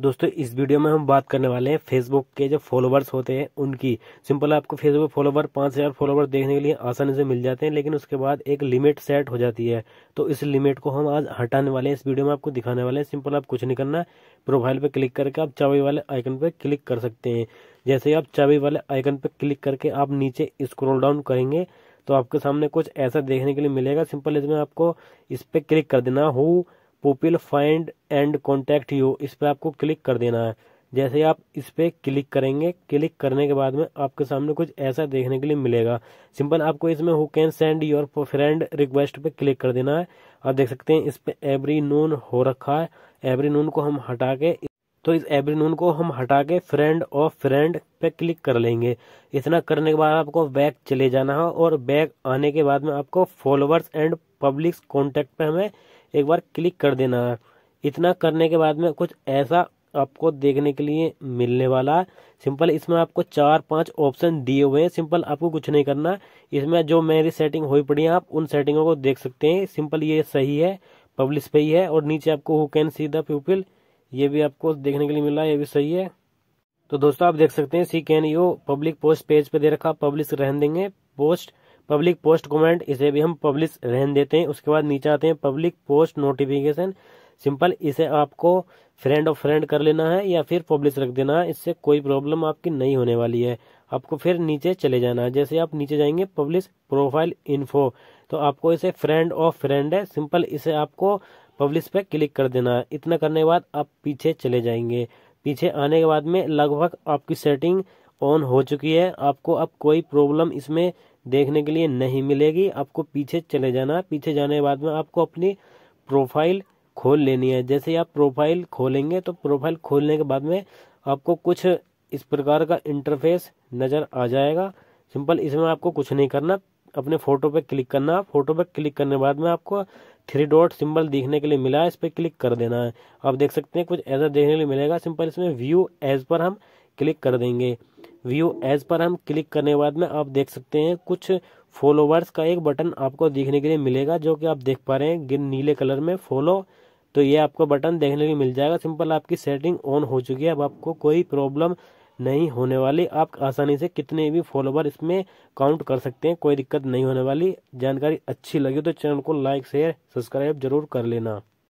दोस्तों इस वीडियो में हम बात करने वाले हैं फेसबुक के जो फॉलोवर्स होते हैं उनकी सिंपल आपको फेसबुक फॉलोवर पाँच हज़ार फॉलोवर देखने के लिए आसानी से मिल जाते हैं लेकिन उसके बाद एक लिमिट सेट हो जाती है तो इस लिमिट को हम आज हटाने वाले हैं इस वीडियो में आपको दिखाने वाले हैं सिंपल आप कुछ नहीं करना प्रोफाइल पर क्लिक करके आप चाबी वाले आइकन पर क्लिक कर सकते हैं जैसे ही आप चाबी वाले आइकन पर क्लिक करके आप नीचे स्क्रोल डाउन करेंगे तो आपके सामने कुछ ऐसा देखने के लिए मिलेगा सिंपल इसमें आपको इस पर क्लिक कर देना हो people find and contact you इस पर आपको क्लिक कर देना है जैसे आप इस पर क्लिक करेंगे क्लिक करने के बाद में आपके सामने कुछ ऐसा देखने के लिए मिलेगा सिंपल आपको इसमें who can send your friend request पे क्लिक कर देना है आप देख सकते हैं इस पर एवरी नून हो रखा है एवरी नून को हम हटा के तो इस एवरी नून को हम हटा के फ्रेंड और फ्रेंड पे क्लिक कर लेंगे इतना करने के बाद आपको बैक चले जाना है और बैक आने के बाद में आपको फॉलोअर्स एंड पब्लिक कॉन्टैक्ट पे हमें एक बार क्लिक कर देना है इतना करने के बाद में कुछ ऐसा आपको देखने के लिए मिलने वाला है सिंपल इसमें आपको चार पांच ऑप्शन दिए हुए हैं सिंपल आपको कुछ नहीं करना इसमें जो मेरी सेटिंग हुई पड़ी है आप उन सेटिंगों को देख सकते हैं सिंपल ये सही है पब्लिश पे ही है और नीचे आपको who can see the people ये भी आपको देखने के लिए मिला ये भी सही है तो दोस्तों आप देख सकते हैं see can you public post page पे दे रखा पब्लिश रहने देंगे पोस्ट पब्लिक पोस्ट कमेंट इसे भी हम पब्लिश रहने देते हैं उसके बाद नीचे आते हैं पब्लिक पोस्ट नोटिफिकेशन सिंपल इसे आपको फ्रेंड ऑफ फ्रेंड कर लेना है या फिर पब्लिश रख देना है इससे कोई प्रॉब्लम आपकी नहीं होने वाली है आपको फिर नीचे चले जाना है जैसे आप नीचे जाएंगे पब्लिश प्रोफाइल इन्फो तो आपको इसे फ्रेंड ऑफ फ्रेंड है सिंपल इसे आपको पब्लिश पे क्लिक कर देना है इतना करने के बाद आप पीछे चले जाएंगे पीछे आने के बाद में लगभग आपकी सेटिंग ऑन हो चुकी है आपको अब कोई प्रॉब्लम इसमें देखने के लिए नहीं मिलेगी आपको पीछे चले जाना है पीछे जाने के बाद में आपको अपनी प्रोफाइल खोल लेनी है जैसे आप प्रोफाइल खोलेंगे तो प्रोफाइल खोलने के बाद में आपको कुछ इस प्रकार का इंटरफेस नज़र आ जाएगा सिंपल इसमें आपको कुछ नहीं करना अपने फ़ोटो पे क्लिक करना फ़ोटो पे क्लिक करने के बाद में आपको थ्री डॉट सिंबल देखने के लिए मिला है इस पर क्लिक कर देना है आप देख सकते हैं कुछ ऐसा देखने के लिए मिलेगा सिंपल इसमें व्यू एज पर हम क्लिक कर देंगे व्यू एज पर हम क्लिक करने के बाद में आप देख सकते हैं कुछ फॉलोवर्स का एक बटन आपको देखने के लिए मिलेगा जो कि आप देख पा रहे हैं नीले कलर में फॉलो तो ये आपको बटन देखने के लिए मिल जाएगा सिंपल आपकी सेटिंग ऑन हो चुकी है अब आपको कोई प्रॉब्लम नहीं होने वाली आप आसानी से कितने भी फॉलोवर इसमें काउंट कर सकते हैं कोई दिक्कत नहीं होने वाली जानकारी अच्छी लगी तो चैनल को लाइक शेयर सब्सक्राइब जरूर कर लेना